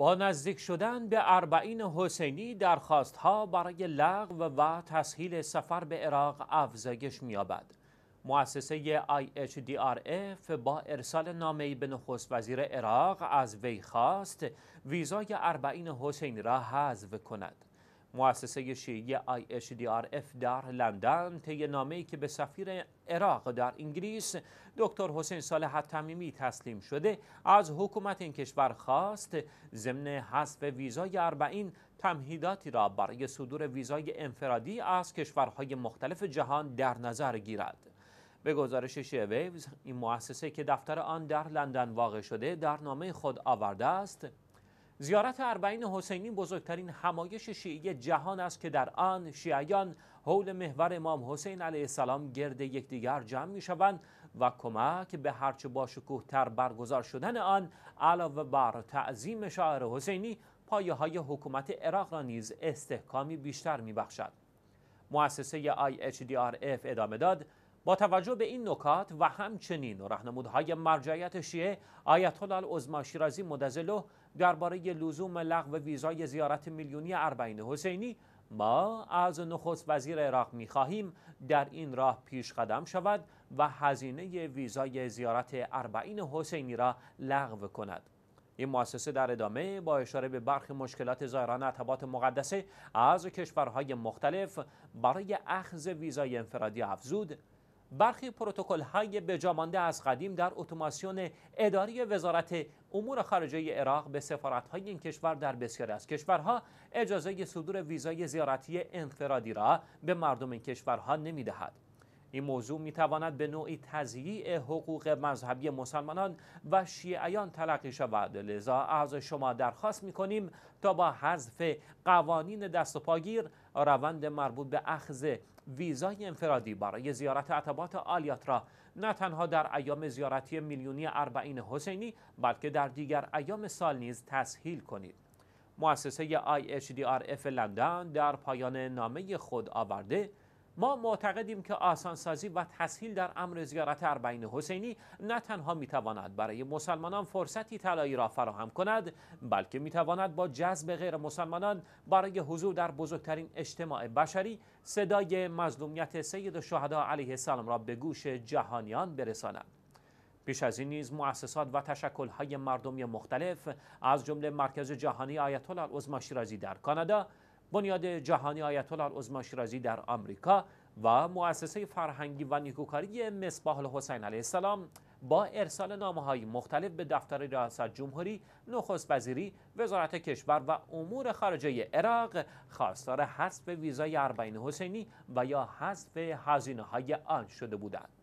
با نزدیک شدن به اربعین حسینی ها برای لغو و تسهیل سفر به عراق افزایش می‌یابد. مؤسسه IHDRF با ارسال نامه‌ای به نخست وزیر عراق از وی خواست ویزای اربعین حسینی را حذف کند. مؤسسه شیعی IHDRF در لندن طی نامه‌ای که به سفیر عراق در انگلیس دکتر حسین صالح تمیمی تسلیم شده از حکومت این کشور خواست ضمن حذف ویزای اربعین تمهیداتی را برای صدور ویزای انفرادی از کشورهای مختلف جهان در نظر گیرد به گزارش شیعویوز این مؤسسه که دفتر آن در لندن واقع شده در نامه خود آورده است زیارت اربعین حسینی بزرگترین همایش شیعی جهان است که در آن شیعیان حول محور امام حسین علیه السلام گرد یکدیگر جمع می شوند و کمک به هرچه باشکوه تر برگزار شدن آن علاوه بر تعظیم شاعر حسینی پایه های حکومت عراق را نیز استحکامی بیشتر می بخشد. مؤسسه IHDRF ادامه داد با توجه به این نکات و همچنین راهنمودهای مرجعیت شیعه آیت الله عظما شیرازی مدزلو درباره لزوم لغو ویزای زیارت میلیونی اربعین حسینی ما از نخست وزیر عراق میخواهیم در این راه پیش قدم شود و هزینه ویزای زیارت اربعین حسینی را لغو کند این مؤسسه در ادامه با اشاره به برخی مشکلات زایران عطبات مقدسه از کشورهای مختلف برای اخذ ویزای انفرادی افزود برخی پروتکل های بجامانده از قدیم در اتوماسیون اداری وزارت امور خارجه عراق به سفارت های این کشور در بسیاری از کشورها اجازه صدور ویزای زیارتی انفرادی را به مردم این کشورها نمی دهد. این موضوع میتواند به نوعی تضییع حقوق مذهبی مسلمانان و شیعیان تلقی شود لذا از شما درخواست میکنیم تا با حذف قوانین دست و پاگیر روند مربوط به اخذ ویزای انفرادی برای زیارت عتبات آلیات را نه تنها در ایام زیارتی میلیونی اربعین حسینی بلکه در دیگر ایام سال نیز تسهیل کنید مؤسسه اف لندن در پایان نامه خود آورده ما معتقدیم که آسانسازی و تسهیل در امر زیارت اربعین حسینی نه تنها میتواند برای مسلمانان فرصتی طلایی را فراهم کند بلکه میتواند با جذب غیر مسلمانان برای حضور در بزرگترین اجتماع بشری صدای مظلومیت سید و شهدا علیه السلام را به گوش جهانیان برساند پیش از این نیز مؤسسات و تشکل‌های مردمی مختلف از جمله مرکز جهانی آیت الله شیرازی در کانادا بنیاد جهانی آیت الله العظما شیرازی در آمریکا و مؤسسه فرهنگی و نیکوکاری مصباح الحسین علیه السلام با ارسال نامه های مختلف به دفتر ریاست جمهوری، نخست وزیری، وزارت کشور و امور خارجه عراق خواستار حذف ویزای اربعین حسینی و یا حذف هزینه آن شده بودند.